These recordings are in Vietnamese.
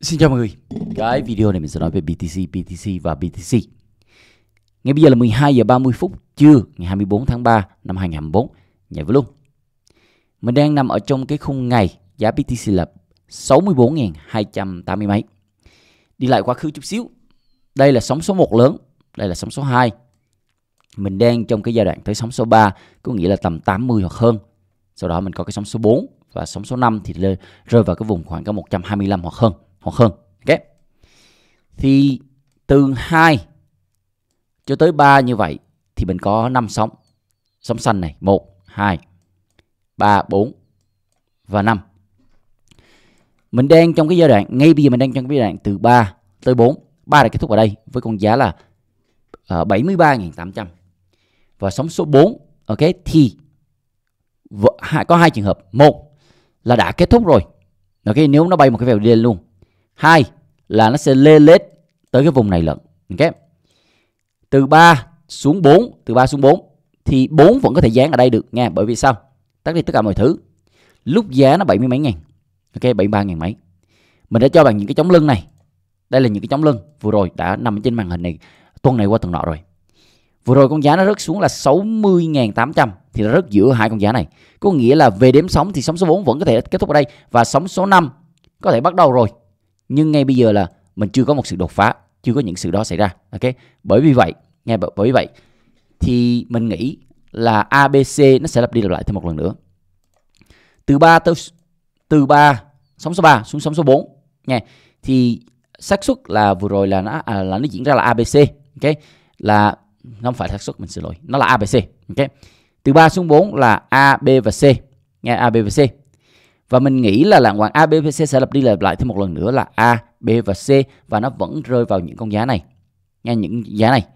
Xin chào mọi người Cái video này mình sẽ nói về BTC, BTC và BTC Ngay bây giờ là 12 giờ 30 phút trưa ngày 24 tháng 3 năm 2024 Nhảy vào luôn Mình đang nằm ở trong cái khung ngày giá BTC là 64.280 mấy Đi lại quá khứ chút xíu Đây là sóng số 1 lớn Đây là sóng số 2 Mình đang trong cái giai đoạn tới sóng số 3 Có nghĩa là tầm 80 hoặc hơn Sau đó mình có cái sóng số 4 và sóng số 5 thì rơi vào cái vùng khoảng cả 125 hoặc hơn hoặc hơn. Ok. Thì từ 2 cho tới 3 như vậy thì mình có 5 sóng. Sóng xanh này 1 2 3 4 và 5. Mình đang trong cái giai đoạn ngay bây giờ mình đang trong cái giai đoạn từ 3 tới 4. 3 là kết thúc ở đây với con giá là uh, ờ, 73.800. Và sóng số 4 ok thì có hai trường hợp. Một là đã kết thúc rồi. Ok nếu nó bay một cái vèo lên luôn hai là nó sẽ lê lết tới cái vùng này lận. Ok. Từ 3 xuống 4, từ 3 xuống 4 thì 4 vẫn có thể dán ở đây được nha, bởi vì sao? Tắt đi tất cả mọi thứ. Lúc giá nó 70 mấy ngàn. Ok, 73 ngàn mấy. Mình đã cho bạn những cái chống lưng này. Đây là những cái chống lưng vừa rồi đã nằm trên màn hình này tuần này qua tuần nọ rồi. Vừa rồi con giá nó rớt xuống là 60.800 thì nó rớt giữa hai con giá này. Có nghĩa là về đếm sóng thì sóng số 4 vẫn có thể kết thúc ở đây và sóng số 5 có thể bắt đầu rồi nhưng ngay bây giờ là mình chưa có một sự đột phá chưa có những sự đó xảy ra ok bởi vì vậy nghe bởi vì vậy thì mình nghĩ là abc nó sẽ lặp đi lặp lại thêm một lần nữa từ 3 tới từ 3 sóng số 3 xuống sóng số 4 nha thì xác suất là vừa rồi là nó à, là nó diễn ra là abc ok là nó không phải xác suất mình xin lỗi nó là abc ok từ 3 xuống 4 là a b và c nghe a b và c và mình nghĩ là lạng hoàng A, B C sẽ lập đi lập lại thêm một lần nữa là A, B và C và nó vẫn rơi vào những con giá này nghe những giá này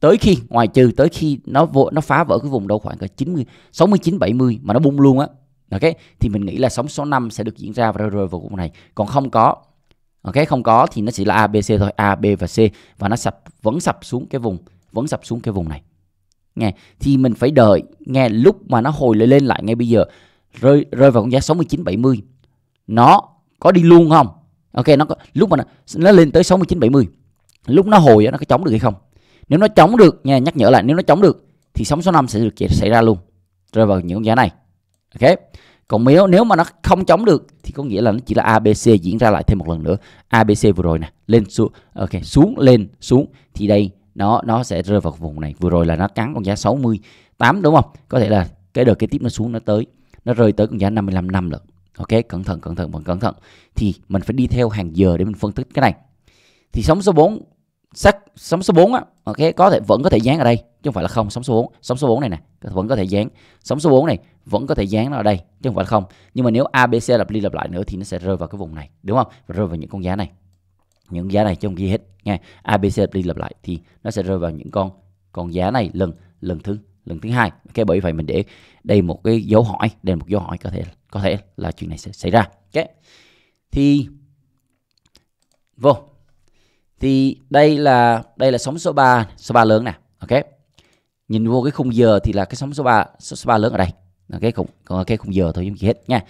tới khi ngoài trừ tới khi nó vô, nó phá vỡ cái vùng đâu khoảng cả 90 69 70 mà nó bung luôn á ok thì mình nghĩ là sóng số 5 sẽ được diễn ra và rơi, rơi vào vùng này còn không có ok không có thì nó chỉ là A, B, C thôi A, B và C và nó sập vẫn sập xuống cái vùng vẫn sập xuống cái vùng này nghe thì mình phải đợi nghe lúc mà nó hồi lên lại ngay bây giờ rơi rơi vào con giá 69 70 nó có đi luôn không ok nó có, lúc mà nó, nó lên tới 69 70 lúc nó hồi nó có chống được hay không nếu nó chống được nha nhắc nhở lại nếu nó chống được thì sóng số 5 sẽ được xảy ra luôn rơi vào những con giá này ok còn nếu nếu mà nó không chống được thì có nghĩa là nó chỉ là ABC diễn ra lại thêm một lần nữa. ABC vừa rồi nè, lên xuống ok, xuống lên xuống thì đây nó nó sẽ rơi vào vùng này. Vừa rồi là nó cắn con giá 68 đúng không? Có thể là cái đợt kế tiếp nó xuống nó tới nó rơi tới con giá 55 năm lận ok cẩn thận cẩn thận vẫn cẩn thận thì mình phải đi theo hàng giờ để mình phân tích cái này thì sóng số 4 sắc sóng số 4 á ok có thể vẫn có thể dán ở đây chứ không phải là không sóng số 4 sóng số 4 này nè vẫn có thể dán sóng số 4 này vẫn có thể dán nó ở đây chứ không phải là không nhưng mà nếu ABC lặp đi lặp lại nữa thì nó sẽ rơi vào cái vùng này đúng không và rơi vào những con giá này những giá này trong ghi hết nha ABC lặp đi lặp lại thì nó sẽ rơi vào những con con giá này lần lần thứ lần thứ hai ok bởi vậy mình để đây một cái dấu hỏi đây là một dấu hỏi có thể có thể là chuyện này sẽ xảy ra ok thì vô thì đây là đây là sóng số 3 số 3 lớn nè ok nhìn vô cái khung giờ thì là cái sóng số 3 số, số 3 lớn ở đây ok khung còn cái khung giờ thôi không gì hết nha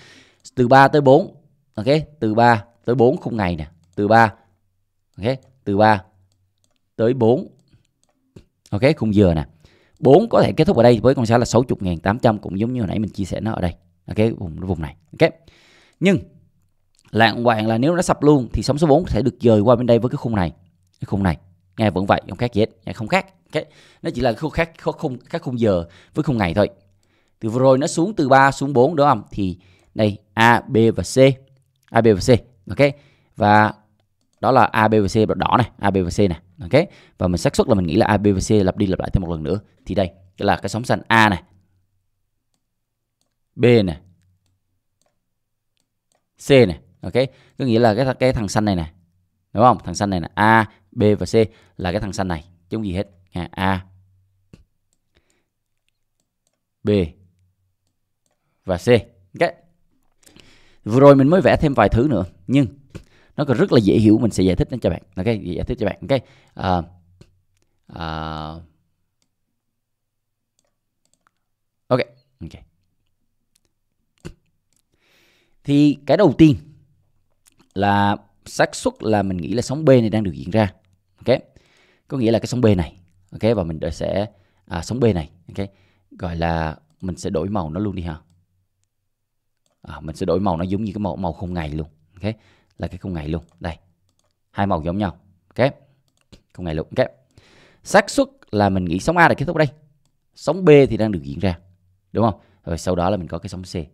từ 3 tới 4 ok từ 3 tới 4 khung ngày nè từ 3 ok từ 3 tới 4 ok khung giờ nè 4 có thể kết thúc ở đây với con số là 60.800 cũng giống như hồi nãy mình chia sẻ nó ở đây ở cái vùng vùng này ok nhưng lạng hoàng là nếu nó sập luôn thì sóng số 4 sẽ được dời qua bên đây với cái khung này cái khung này nghe vẫn vậy không khác gì hết nghe không khác okay. nó chỉ là khung khác khung các khung giờ với khung ngày thôi từ vừa rồi nó xuống từ 3 xuống 4 đúng không thì đây A B và C A B và C ok và đó là A, B và C đỏ này, A, B và C này, ok? Và mình xác suất là mình nghĩ là A, B và C lặp đi lặp lại thêm một lần nữa. Thì đây, là cái sóng xanh A này, B này, C này, ok? Có nghĩa là cái cái thằng xanh này này đúng không? Thằng xanh này là A, B và C là cái thằng xanh này, chứ không gì hết. À, A, B và C. OK Vừa rồi mình mới vẽ thêm vài thứ nữa, nhưng nó còn rất là dễ hiểu mình sẽ giải thích đến cho bạn ok giải thích cho bạn ok uh, uh, ok ok thì cái đầu tiên là xác suất là mình nghĩ là sóng B này đang được diễn ra ok có nghĩa là cái sóng B này ok và mình sẽ à, sóng B này ok gọi là mình sẽ đổi màu nó luôn đi ha à, mình sẽ đổi màu nó giống như cái màu màu không ngày luôn ok là cái khung ngày luôn đây hai màu giống nhau ok khung ngày luôn ok xác suất là mình nghĩ sóng a đã kết thúc đây sóng b thì đang được diễn ra đúng không rồi sau đó là mình có cái sóng c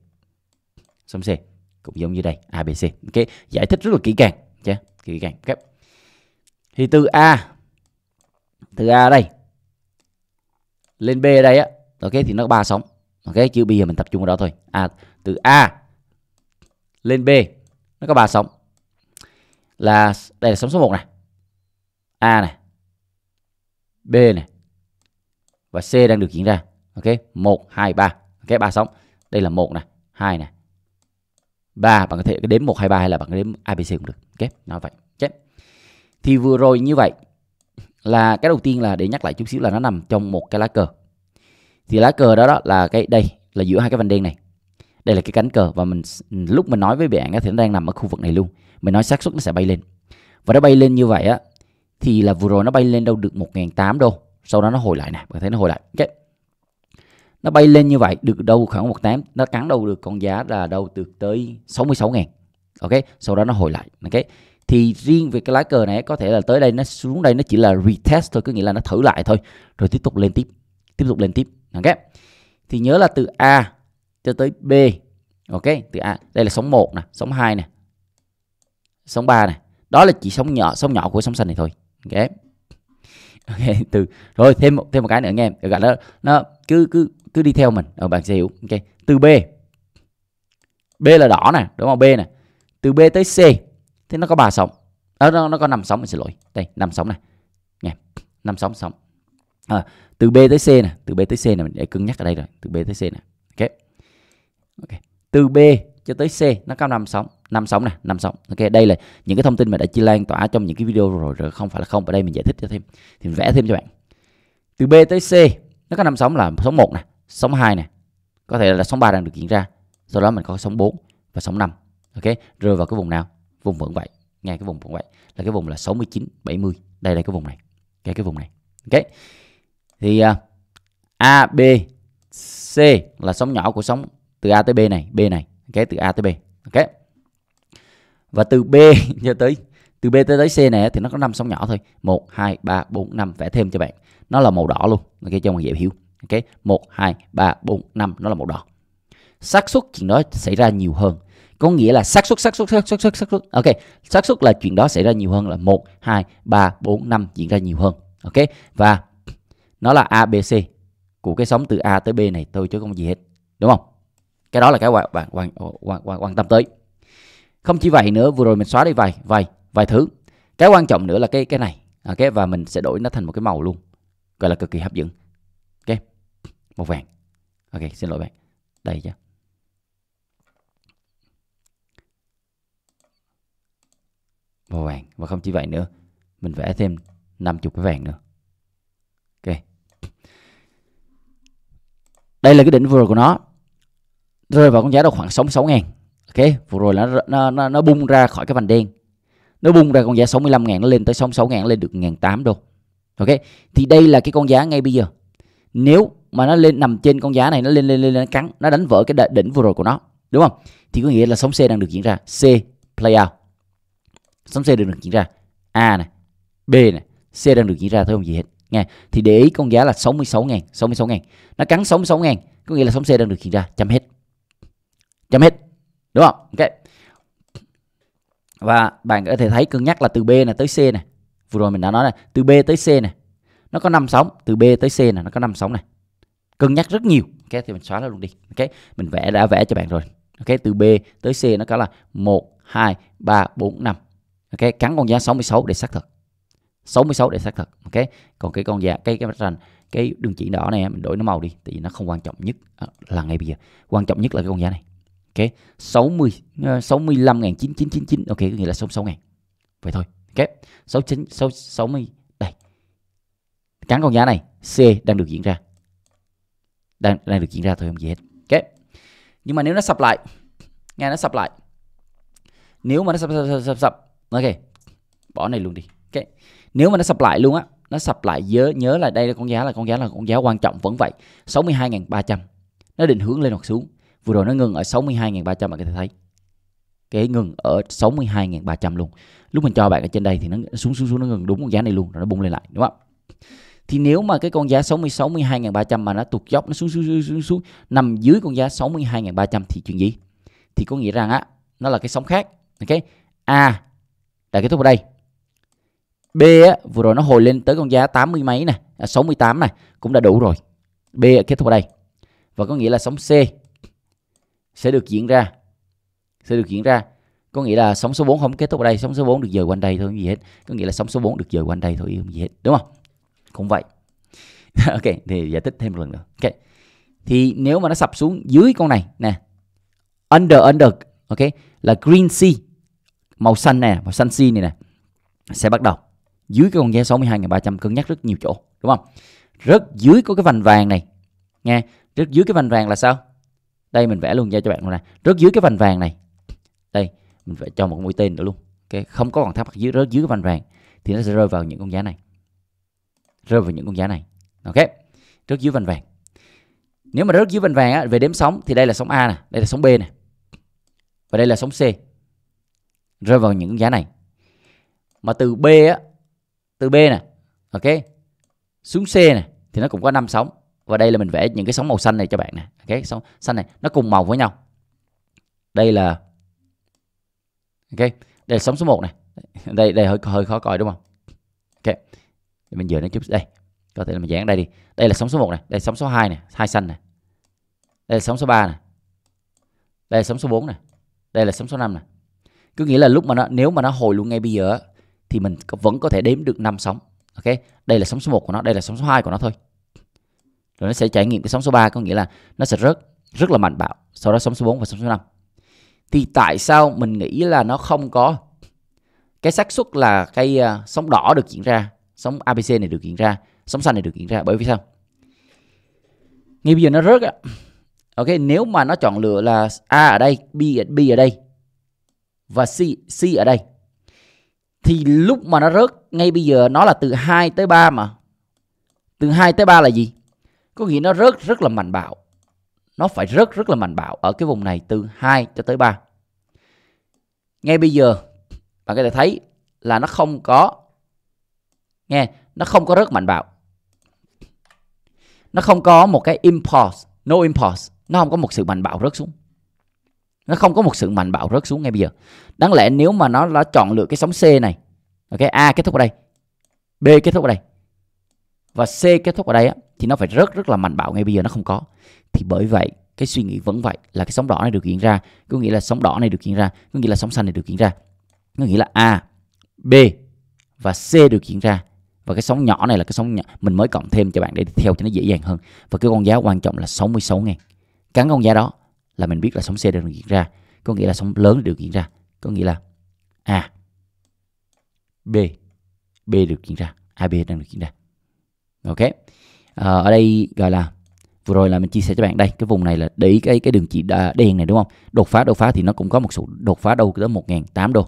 sóng c cũng giống như đây abc ok giải thích rất là kỹ càng chưa yeah, kỹ càng ok thì từ a từ a đây lên b đây á ok thì nó có ba sóng ok chứ bây giờ mình tập trung vào đó thôi à từ a lên b nó có ba sóng là đây là sóng số 1 này A này B này và C đang được diễn ra ok 1 2 3 ok ba sóng đây là một này hai này ba bạn có thể đếm một hai ba hay là bạn có đếm ABC cũng được ok nó vậy ok thì vừa rồi như vậy là cái đầu tiên là để nhắc lại chút xíu là nó nằm trong một cái lá cờ thì lá cờ đó đó là cái đây là giữa hai cái vành đen này đây là cái cánh cờ và mình lúc mình nói với bạn á, thì nó đang nằm ở khu vực này luôn mình nói xác suất nó sẽ bay lên và nó bay lên như vậy á thì là vừa rồi nó bay lên đâu được 1.800 đô sau đó nó hồi lại nè bạn thấy nó hồi lại okay. nó bay lên như vậy được đâu khoảng 1.8 nó cắn đâu được con giá là đâu được tới 66.000 ok sau đó nó hồi lại ok thì riêng về cái lá cờ này có thể là tới đây nó xuống đây nó chỉ là retest thôi có nghĩa là nó thử lại thôi rồi tiếp tục lên tiếp tiếp tục lên tiếp ok thì nhớ là từ A cho tới B. Ok, từ A. Đây là sóng 1 nè, sóng 2 nè. Sóng 3 nè. Đó là chỉ sóng nhỏ, sóng nhỏ của sóng xanh này thôi. Ok. Ok, từ rồi thêm một thêm một cái nữa nghe em. Được nó nó cứ cứ cứ đi theo mình, rồi ờ, bạn sẽ hiểu. Ok. Từ B. B là đỏ nè, đúng không? B nè. Từ B tới C thì nó có ba sóng. À, nó nó có năm sóng mình xin lỗi. Đây, năm sóng này. Nghe. năm sóng sóng. À, từ B tới C nè, từ B tới C nè mình để cân nhắc ở đây rồi, từ B tới C nè. Ok okay. từ B cho tới C nó có năm sóng năm sóng này năm sóng ok đây là những cái thông tin mà đã chia lan tỏa trong những cái video rồi rồi không phải là không ở đây mình giải thích cho thêm thì mình vẽ thêm cho bạn từ B tới C nó có năm sóng là sóng 1 này sóng 2 này có thể là sóng 3 đang được diễn ra sau đó mình có sóng 4 và sóng 5 ok rơi vào cái vùng nào vùng vẫn vậy ngay cái vùng vẫn vậy là cái vùng là 69 70 đây là cái vùng này cái cái vùng này ok thì uh, A B C là sóng nhỏ của sóng từ A tới B này B này ok từ A tới B ok và từ B cho tới từ B tới tới C này thì nó có năm sóng nhỏ thôi 1 2 3 4 5 vẽ thêm cho bạn nó là màu đỏ luôn ok cho mọi dễ hiểu ok 1 2 3 4 5 nó là màu đỏ xác suất chuyện đó xảy ra nhiều hơn có nghĩa là xác suất xác suất xác suất xác suất ok xác suất là chuyện đó xảy ra nhiều hơn là 1 2 3 4 5 diễn ra nhiều hơn ok và nó là ABC của cái sóng từ A tới B này thôi chứ không gì hết đúng không cái đó là cái bạn bạn quan, quan, quan, quan tâm tới không chỉ vậy nữa vừa rồi mình xóa đi vài vài vài thứ cái quan trọng nữa là cái cái này ok và mình sẽ đổi nó thành một cái màu luôn gọi là cực kỳ hấp dẫn ok màu vàng ok xin lỗi bạn đây chứ màu vàng và không chỉ vậy nữa mình vẽ thêm 50 cái vàng nữa ok đây là cái đỉnh vừa của nó rơi vào con giá đó khoảng 66 ngàn ok vừa rồi nó, nó nó nó bung ra khỏi cái vành đen nó bung ra con giá 65 ngàn nó lên tới 66 ngàn lên được ngàn tám đô ok thì đây là cái con giá ngay bây giờ nếu mà nó lên nằm trên con giá này nó lên lên lên, lên nó cắn nó đánh vỡ cái đỉnh vừa rồi của nó đúng không thì có nghĩa là sóng C đang được diễn ra C play out sóng C đang được diễn ra A này B này C đang được diễn ra thôi không gì hết nghe thì để ý con giá là 66 ngàn 66 ngàn nó cắn 66 ngàn có nghĩa là sóng C đang được diễn ra chấm hết chấm hết đúng không ok và bạn có thể thấy cân nhắc là từ b này tới c này vừa rồi mình đã nói này từ b tới c này nó có năm sóng từ b tới c này nó có năm sóng này cân nhắc rất nhiều ok thì mình xóa nó luôn đi ok mình vẽ đã vẽ cho bạn rồi ok từ b tới c nó có là một hai ba bốn năm ok cắn con giá 66 để xác thực 66 để xác thực ok còn cái con giá cái cái rành cái đường chỉ đỏ này mình đổi nó màu đi tại vì nó không quan trọng nhất à, là ngay bây giờ quan trọng nhất là cái con giá này ok 60 uh, 65.999 ok có nghĩa là 66.000 vậy thôi ok 69 6, 60 đây cán con giá này C đang được diễn ra đang đang được diễn ra thôi không gì hết ok nhưng mà nếu nó sập lại nghe nó sập lại nếu mà nó sập sập sập sập, sập ok bỏ này luôn đi ok nếu mà nó sập lại luôn á nó sập lại nhớ nhớ là đây là con giá là con giá là con giá quan trọng vẫn vậy 62.300 nó định hướng lên hoặc xuống vừa rồi nó ngừng ở 62.300 bạn có thể thấy cái ngừng ở 62.300 luôn lúc mình cho bạn ở trên đây thì nó xuống xuống xuống nó ngừng đúng con giá này luôn rồi nó bung lên lại đúng không thì nếu mà cái con giá 60 62.300 mà nó tụt dốc nó xuống xuống xuống xuống, xuống nằm dưới con giá 62.300 thì chuyện gì thì có nghĩa rằng á nó là cái sóng khác ok a đã kết thúc ở đây B á, vừa rồi nó hồi lên tới con giá 80 mấy nè, 68 à, này cũng đã đủ rồi. B kết thúc ở đây. Và có nghĩa là sóng C sẽ được diễn ra sẽ được diễn ra có nghĩa là sóng số 4 không kết thúc ở đây sóng số 4 được dời quanh đây thôi không gì hết có nghĩa là sóng số 4 được dời quanh đây thôi không gì hết đúng không cũng vậy ok thì giải thích thêm một lần nữa ok thì nếu mà nó sập xuống dưới con này nè under under ok là green sea màu xanh nè màu xanh sea này nè sẽ bắt đầu dưới cái con giá 62.300 cân nhắc rất nhiều chỗ đúng không rất dưới có cái vành vàng này nghe rất dưới cái vành vàng là sao đây mình vẽ luôn ra cho bạn luôn này rớt dưới cái vành vàng này đây mình phải cho một mũi tên nữa luôn cái không có còn thắc mắc dưới rớt dưới cái vành vàng thì nó sẽ rơi vào những con giá này rơi vào những con giá này ok rớt dưới vành vàng nếu mà rớt dưới vành vàng á, về đếm sóng thì đây là sóng A nè đây là sóng B nè và đây là sóng C rơi vào những con giá này mà từ B á từ B nè ok xuống C nè thì nó cũng có năm sóng và đây là mình vẽ những cái sóng màu xanh này cho bạn nè ok sóng xanh này nó cùng màu với nhau đây là ok đây là sóng số 1 này đây đây hơi hơi khó coi đúng không ok để mình dựa nó chút đây có thể là mình dán đây đi đây là sóng số 1 này đây là sóng số 2 này hai xanh này đây là sóng số 3 này đây là sóng số 4 này đây là sóng số 5 này cứ nghĩa là lúc mà nó nếu mà nó hồi luôn ngay bây giờ thì mình vẫn có thể đếm được 5 sóng ok đây là sóng số 1 của nó đây là sóng số 2 của nó thôi rồi nó sẽ trải nghiệm cái sóng số 3 có nghĩa là nó sẽ rất rất là mạnh bạo sau đó sóng số 4 và sóng số 5 thì tại sao mình nghĩ là nó không có cái xác suất là cái uh, sóng đỏ được diễn ra sóng abc này được diễn ra sóng xanh này được diễn ra bởi vì sao ngay bây giờ nó rớt ok nếu mà nó chọn lựa là a ở đây b b ở đây và c c ở đây thì lúc mà nó rớt ngay bây giờ nó là từ 2 tới 3 mà từ 2 tới 3 là gì có nghĩa nó rất rất là mạnh bạo nó phải rất rất là mạnh bạo ở cái vùng này từ 2 cho tới 3 ngay bây giờ bạn có thể thấy là nó không có nghe nó không có rất mạnh bạo nó không có một cái impulse no impulse nó không có một sự mạnh bạo rớt xuống nó không có một sự mạnh bạo rớt xuống ngay bây giờ đáng lẽ nếu mà nó đã chọn lựa cái sóng c này ok a kết thúc ở đây b kết thúc ở đây và c kết thúc ở đây á thì nó phải rất rất là mạnh bạo ngay bây giờ nó không có thì bởi vậy cái suy nghĩ vẫn vậy là cái sóng đỏ này được diễn ra có nghĩa là sóng đỏ này được diễn ra có nghĩa là sóng xanh này được diễn ra có nghĩa là a b và c được diễn ra và cái sóng nhỏ này là cái sóng nhỏ mình mới cộng thêm cho bạn để theo cho nó dễ dàng hơn và cái con giá quan trọng là 66 ngàn cắn con giá đó là mình biết là sóng C đang diễn ra có nghĩa là sóng lớn được diễn ra có nghĩa là A B B được diễn ra b đang được diễn ra ok Ờ, ở đây gọi là vừa rồi là mình chia sẻ cho bạn đây cái vùng này là để ý cái cái đường chỉ đèn này đúng không đột phá đột phá thì nó cũng có một số đột phá đâu tới một ngàn tám đô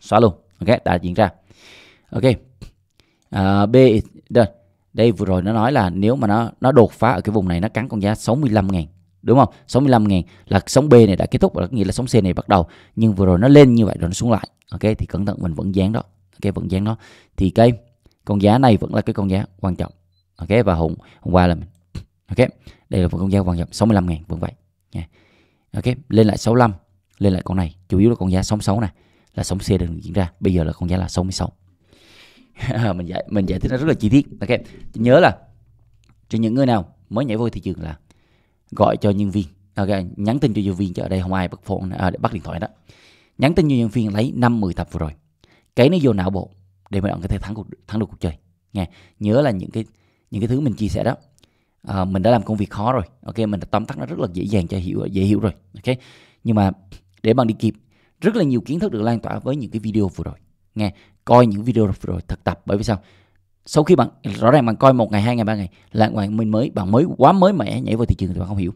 xóa luôn ok đã diễn ra ok uh, b đây. đây vừa rồi nó nói là nếu mà nó nó đột phá ở cái vùng này nó cắn con giá 65 ngàn đúng không 65 ngàn là sóng B này đã kết thúc và nghĩa là sóng C này bắt đầu nhưng vừa rồi nó lên như vậy rồi nó xuống lại ok thì cẩn thận mình vẫn dán đó ok vẫn dán nó thì cái con giá này vẫn là cái con giá quan trọng ok và hôm, hôm qua là mình ok đây là một con giá quan trọng 65 ngàn vẫn vâng vậy nha ok lên lại 65 lên lại con này chủ yếu là con giá 66 nè là sóng xe được diễn ra bây giờ là con giá là 66 mình giải mình giải thích nó rất là chi tiết ok nhớ là cho những người nào mới nhảy vô thị trường là gọi cho nhân viên ok nhắn tin cho nhân viên chứ ở đây không ai bắt phone à, bắt điện thoại đó nhắn tin cho nhân viên lấy 5 10 tập vừa rồi cái nó vô não bộ để mà mình có thể thắng cuộc thắng được cuộc chơi nha nhớ là những cái những cái thứ mình chia sẻ đó à, mình đã làm công việc khó rồi ok mình đã tóm tắt nó rất là dễ dàng cho hiểu dễ hiểu rồi ok nhưng mà để bạn đi kịp rất là nhiều kiến thức được lan tỏa với những cái video vừa rồi nghe coi những video vừa rồi thực tập bởi vì sao sau khi bạn rõ ràng bạn coi một ngày hai ngày ba ngày là bạn mình mới bạn mới quá mới mẻ nhảy vào thị trường thì bạn không hiểu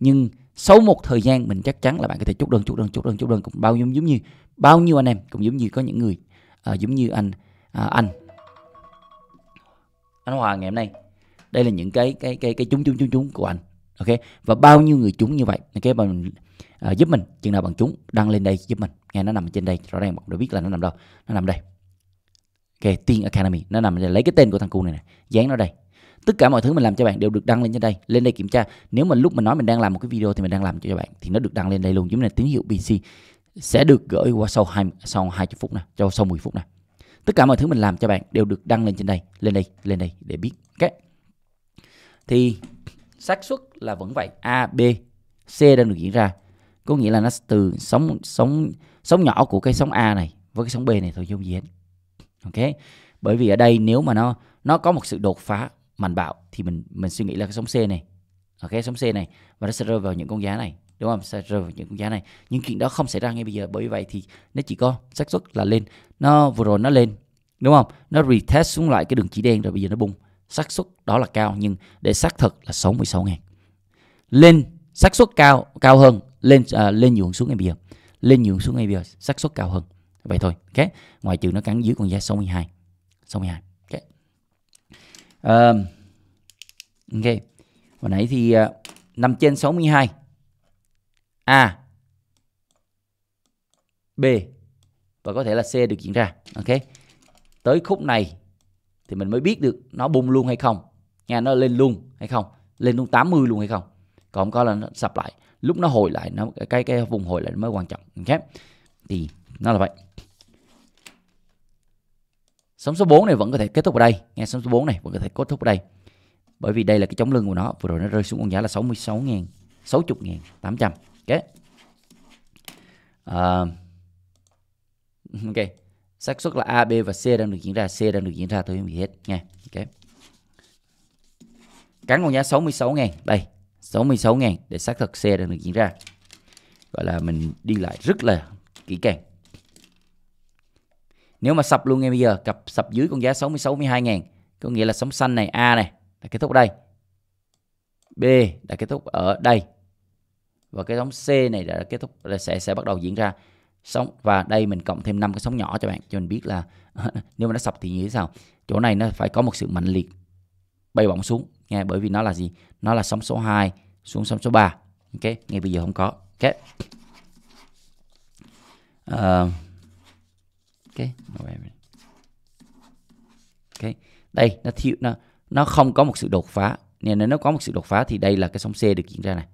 nhưng sau một thời gian mình chắc chắn là bạn có thể chốt đơn chốt đơn chốt đơn chốt đơn cũng bao nhiêu giống như bao nhiêu anh em cũng giống như có những người à, giống như anh à, anh anh Hòa ngày hôm nay đây là những cái cái cái cái chúng chúng chúng chúng của anh ok và bao nhiêu người chúng như vậy ok mà mình, giúp mình chừng nào bằng chúng đăng lên đây giúp mình nghe nó nằm trên đây rõ ràng bạn đã biết là nó nằm đâu nó nằm đây ok tiên academy nó nằm đây lấy cái tên của thằng cu này nè dán nó đây tất cả mọi thứ mình làm cho bạn đều được đăng lên trên đây lên đây kiểm tra nếu mà lúc mình nói mình đang làm một cái video thì mình đang làm cho bạn thì nó được đăng lên đây luôn giống như là tín hiệu bc sẽ được gửi qua sau hai sau 20 phút nè cho sau 10 phút nè tất cả mọi thứ mình làm cho bạn đều được đăng lên trên đây lên đây lên đây để biết ok thì xác suất là vẫn vậy a b c đang được diễn ra có nghĩa là nó từ sóng sóng sóng nhỏ của cái sóng a này với cái sóng b này thôi chứ không gì hết ok bởi vì ở đây nếu mà nó nó có một sự đột phá mạnh bạo thì mình mình suy nghĩ là cái sóng c này ok sóng c này và nó sẽ rơi vào những con giá này đúng không sẽ rơi vào những giá này nhưng chuyện đó không xảy ra ngay bây giờ bởi vậy thì nó chỉ có xác suất là lên nó vừa rồi nó lên đúng không nó retest xuống lại cái đường chỉ đen rồi bây giờ nó bung xác suất đó là cao nhưng để xác thực là 66 ngàn lên xác suất cao cao hơn lên à, lên nhượng xuống ngay bây giờ lên nhượng xuống ngay bây giờ xác suất cao hơn vậy thôi ok ngoài trừ nó cắn dưới con giá 62 62 ok um, ok hồi nãy thì uh, nằm trên 62 A B và có thể là C được diễn ra ok tới khúc này thì mình mới biết được nó bung luôn hay không nha nó lên luôn hay không lên luôn 80 luôn hay không còn có là nó sập lại lúc nó hồi lại nó cái cái vùng hồi lại mới quan trọng ok thì nó là vậy sóng số 4 này vẫn có thể kết thúc ở đây nghe sóng số 4 này vẫn có thể kết thúc ở đây bởi vì đây là cái chống lưng của nó vừa rồi nó rơi xuống con giá là 66 ngàn 60 ngàn 800 Okay. Uh, ok. xác suất là A, B và C đang được diễn ra, C đang được diễn ra tôi không hết nha. Ok. Cắn con giá 66.000 đây, 66.000 để xác thực C đang được diễn ra. Gọi là mình đi lại rất là kỹ càng. Nếu mà sập luôn ngay bây giờ, cặp sập dưới con giá 60 62 ngàn có nghĩa là sóng xanh này A này đã kết thúc ở đây. B đã kết thúc ở đây và cái sóng C này đã kết thúc là sẽ sẽ bắt đầu diễn ra sóng và đây mình cộng thêm năm cái sóng nhỏ cho bạn cho mình biết là nếu mà nó sập thì như thế nào chỗ này nó phải có một sự mạnh liệt bay bổng xuống nghe bởi vì nó là gì nó là sóng số 2 xuống sóng số 3 ok ngay bây giờ không có ok uh, ok ok đây nó thiếu nó nó không có một sự đột phá nên nếu nó có một sự đột phá thì đây là cái sóng C được diễn ra này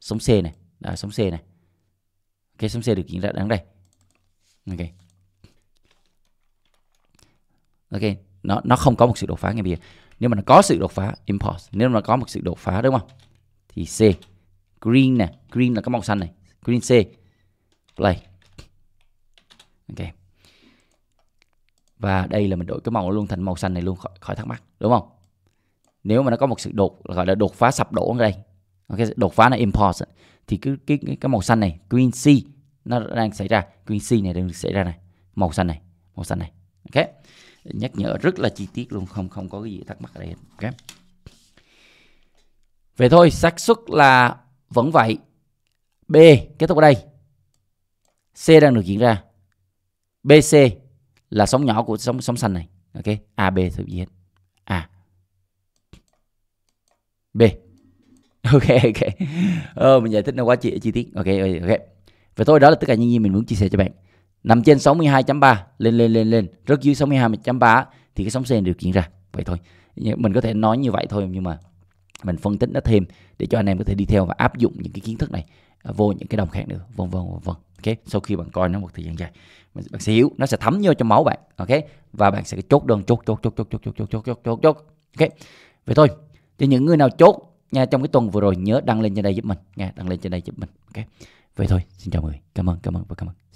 sóng C này là sóng C này ok sóng C được chính ra đang đây ok ok nó nó không có một sự đột phá ngay bây giờ nếu mà nó có sự đột phá import. nếu mà nó có một sự đột phá đúng không thì C green này, green là cái màu xanh này green C play ok và đây là mình đổi cái màu luôn thành màu xanh này luôn khỏi, khỏi thắc mắc đúng không nếu mà nó có một sự đột gọi là đột phá sập đổ ở đây ok đột phá là impulse thì cứ cái, cái cái màu xanh này green C nó đang xảy ra green C này đang xảy ra này màu xanh này màu xanh này ok nhắc nhở rất là chi tiết luôn không không có cái gì thắc mắc ở đây ok về thôi xác suất là vẫn vậy B kết thúc ở đây C đang được diễn ra BC là sóng nhỏ của sóng sóng xanh này ok AB thứ gì hết A B ok ok ờ, mình giải thích nó quá chi, chi tiết ok ok ok và thôi đó là tất cả những gì mình muốn chia sẻ cho bạn nằm trên 62.3 lên lên lên lên rất dưới 62.3 thì cái sóng sen được diễn ra vậy thôi mình có thể nói như vậy thôi nhưng mà mình phân tích nó thêm để cho anh em có thể đi theo và áp dụng những cái kiến thức này à, vô những cái đồng khác nữa vân vân vân vân ok sau khi bạn coi nó một thời gian dài bạn sẽ hiểu nó sẽ thấm vô trong máu bạn ok và bạn sẽ chốt đơn chốt chốt chốt chốt chốt chốt chốt chốt chốt chốt ok vậy thôi cho những người nào chốt nha trong cái tuần vừa rồi nhớ đăng lên trên đây giúp mình nha đăng lên trên đây giúp mình ok vậy thôi xin chào mọi người cảm ơn cảm ơn và cảm ơn